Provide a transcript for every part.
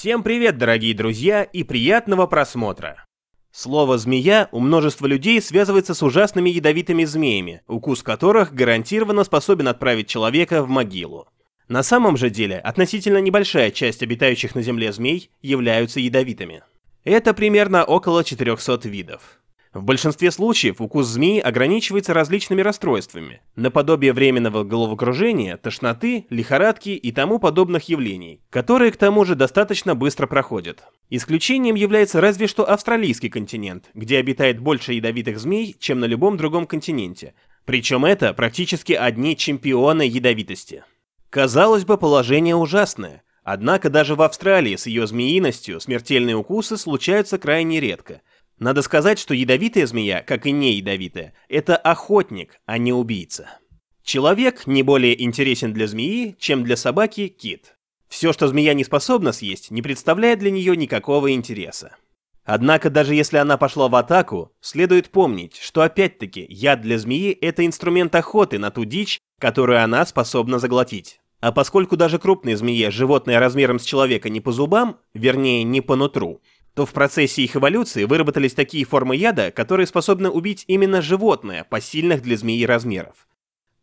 Всем привет, дорогие друзья, и приятного просмотра! Слово «змея» у множества людей связывается с ужасными ядовитыми змеями, укус которых гарантированно способен отправить человека в могилу. На самом же деле, относительно небольшая часть обитающих на Земле змей являются ядовитыми. Это примерно около 400 видов. В большинстве случаев укус змеи ограничивается различными расстройствами, наподобие временного головокружения, тошноты, лихорадки и тому подобных явлений, которые к тому же достаточно быстро проходят. Исключением является разве что австралийский континент, где обитает больше ядовитых змей, чем на любом другом континенте. Причем это практически одни чемпионы ядовитости. Казалось бы, положение ужасное. Однако даже в Австралии с ее змеиностью смертельные укусы случаются крайне редко – надо сказать, что ядовитая змея, как и не ядовитая, это охотник, а не убийца. Человек не более интересен для змеи, чем для собаки кит. Все, что змея не способна съесть, не представляет для нее никакого интереса. Однако, даже если она пошла в атаку, следует помнить, что опять-таки яд для змеи – это инструмент охоты на ту дичь, которую она способна заглотить. А поскольку даже крупной змее животное размером с человека не по зубам, вернее не по нутру, то в процессе их эволюции выработались такие формы яда, которые способны убить именно животное посильных для змеи размеров.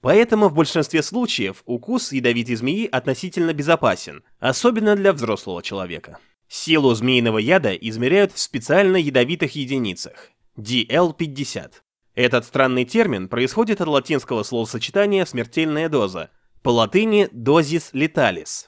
Поэтому в большинстве случаев укус ядовитой змеи относительно безопасен, особенно для взрослого человека. Силу змеиного яда измеряют в специально ядовитых единицах – DL50. Этот странный термин происходит от латинского словосочетания «смертельная доза», по латыни «dozis letalis»,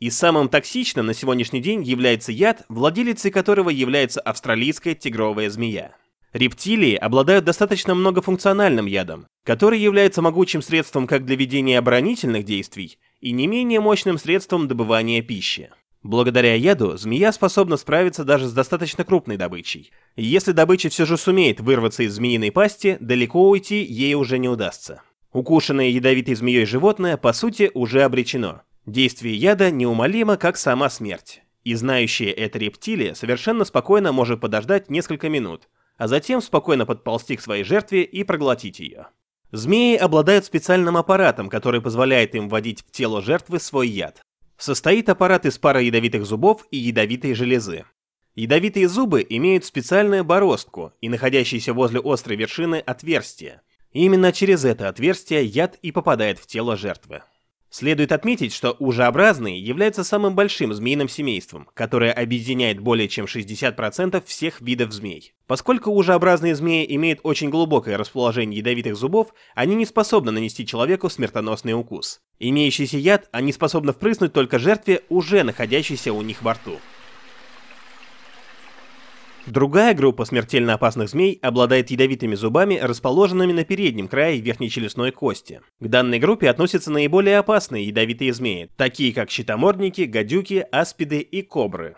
и самым токсичным на сегодняшний день является яд, владелицей которого является австралийская тигровая змея. Рептилии обладают достаточно многофункциональным ядом, который является могучим средством как для ведения оборонительных действий и не менее мощным средством добывания пищи. Благодаря яду змея способна справиться даже с достаточно крупной добычей. Если добыча все же сумеет вырваться из змеиной пасти, далеко уйти ей уже не удастся. Укушенное ядовитой змеей животное, по сути, уже обречено – Действие яда неумолимо, как сама смерть, и знающая это рептилия совершенно спокойно может подождать несколько минут, а затем спокойно подползти к своей жертве и проглотить ее. Змеи обладают специальным аппаратом, который позволяет им вводить в тело жертвы свой яд. Состоит аппарат из пары ядовитых зубов и ядовитой железы. Ядовитые зубы имеют специальную бороздку и находящиеся возле острой вершины отверстие. именно через это отверстие яд и попадает в тело жертвы. Следует отметить, что ужеобразные являются самым большим змеиным семейством, которое объединяет более чем 60% всех видов змей. Поскольку ужеобразные змеи имеют очень глубокое расположение ядовитых зубов, они не способны нанести человеку смертоносный укус. Имеющийся яд они способны впрыснуть только жертве, уже находящейся у них во рту. Другая группа смертельно опасных змей обладает ядовитыми зубами, расположенными на переднем крае верхней челюстной кости. К данной группе относятся наиболее опасные ядовитые змеи, такие как щитомордники, гадюки, аспиды и кобры.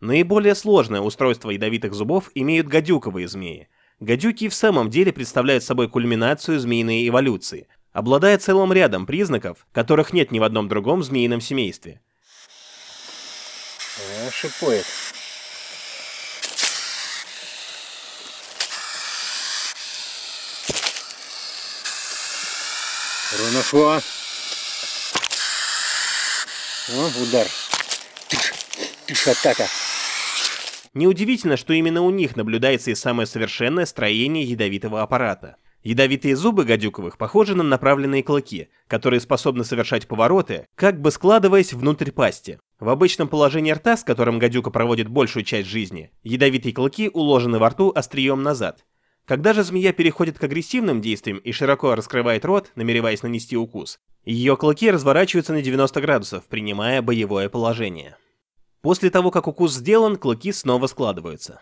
Наиболее сложное устройство ядовитых зубов имеют гадюковые змеи. Гадюки в самом деле представляют собой кульминацию змеиной эволюции, обладая целым рядом признаков, которых нет ни в одном другом змеином семействе. Э, шипует. Уже нашла. О, удар. Тыш, тыш, атака. Неудивительно, что именно у них наблюдается и самое совершенное строение ядовитого аппарата. Ядовитые зубы гадюковых похожи на направленные клыки, которые способны совершать повороты, как бы складываясь внутрь пасти. В обычном положении рта, с которым гадюка проводит большую часть жизни, ядовитые клыки уложены во рту острием назад, когда же змея переходит к агрессивным действиям и широко раскрывает рот, намереваясь нанести укус, ее клыки разворачиваются на 90 градусов, принимая боевое положение. После того, как укус сделан, клыки снова складываются.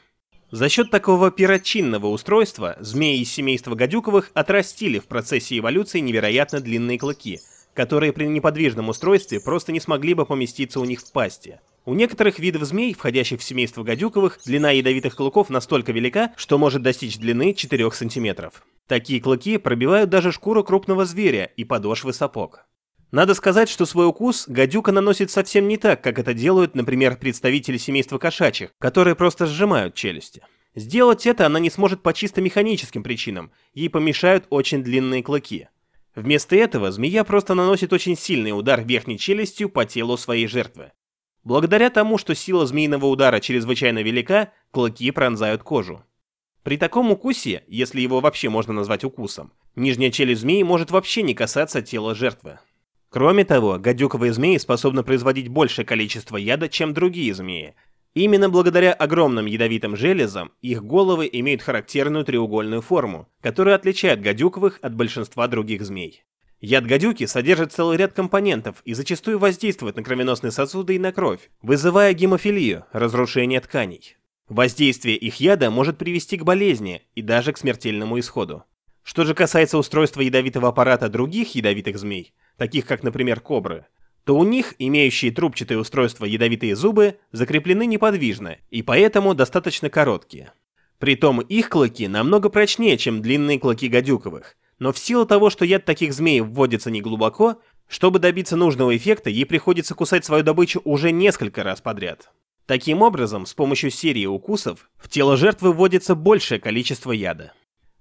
За счет такого перочинного устройства змеи из семейства гадюковых отрастили в процессе эволюции невероятно длинные клыки, которые при неподвижном устройстве просто не смогли бы поместиться у них в пасти. У некоторых видов змей, входящих в семейство гадюковых, длина ядовитых клыков настолько велика, что может достичь длины 4 см. Такие клыки пробивают даже шкуру крупного зверя и подошвы сапог. Надо сказать, что свой укус гадюка наносит совсем не так, как это делают, например, представители семейства кошачьих, которые просто сжимают челюсти. Сделать это она не сможет по чисто механическим причинам, ей помешают очень длинные клыки. Вместо этого змея просто наносит очень сильный удар верхней челюстью по телу своей жертвы. Благодаря тому, что сила змеиного удара чрезвычайно велика, клыки пронзают кожу. При таком укусе, если его вообще можно назвать укусом, нижняя челюсть змеи может вообще не касаться тела жертвы. Кроме того, гадюковые змеи способны производить большее количество яда, чем другие змеи. Именно благодаря огромным ядовитым железам их головы имеют характерную треугольную форму, которая отличает гадюковых от большинства других змей. Яд гадюки содержит целый ряд компонентов и зачастую воздействует на кровеносные сосуды и на кровь, вызывая гемофилию, разрушение тканей. Воздействие их яда может привести к болезни и даже к смертельному исходу. Что же касается устройства ядовитого аппарата других ядовитых змей, таких как, например, кобры, то у них, имеющие трубчатое устройство ядовитые зубы, закреплены неподвижно и поэтому достаточно короткие. Притом их клыки намного прочнее, чем длинные клыки гадюковых, но в силу того, что яд таких змей вводится неглубоко, чтобы добиться нужного эффекта, ей приходится кусать свою добычу уже несколько раз подряд. Таким образом, с помощью серии укусов в тело жертвы вводится большее количество яда.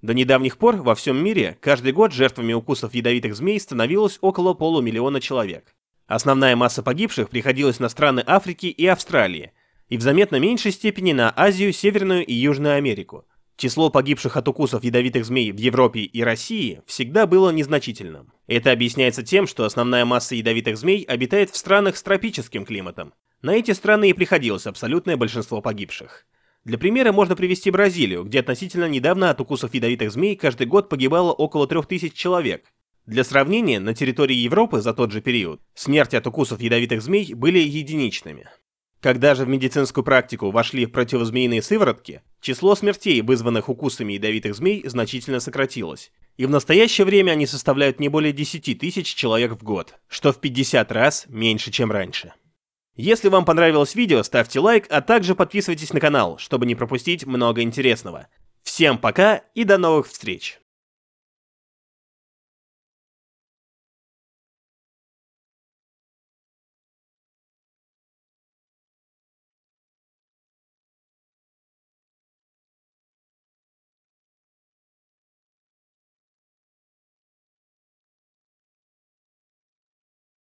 До недавних пор во всем мире каждый год жертвами укусов ядовитых змей становилось около полумиллиона человек. Основная масса погибших приходилась на страны Африки и Австралии, и в заметно меньшей степени на Азию, Северную и Южную Америку – Число погибших от укусов ядовитых змей в Европе и России всегда было незначительным. Это объясняется тем, что основная масса ядовитых змей обитает в странах с тропическим климатом. На эти страны и приходилось абсолютное большинство погибших. Для примера можно привести Бразилию, где относительно недавно от укусов ядовитых змей каждый год погибало около 3000 человек. Для сравнения, на территории Европы за тот же период смерти от укусов ядовитых змей были единичными. Когда же в медицинскую практику вошли противозмеиные сыворотки, число смертей, вызванных укусами ядовитых змей, значительно сократилось. И в настоящее время они составляют не более 10 тысяч человек в год, что в 50 раз меньше, чем раньше. Если вам понравилось видео, ставьте лайк, а также подписывайтесь на канал, чтобы не пропустить много интересного. Всем пока и до новых встреч!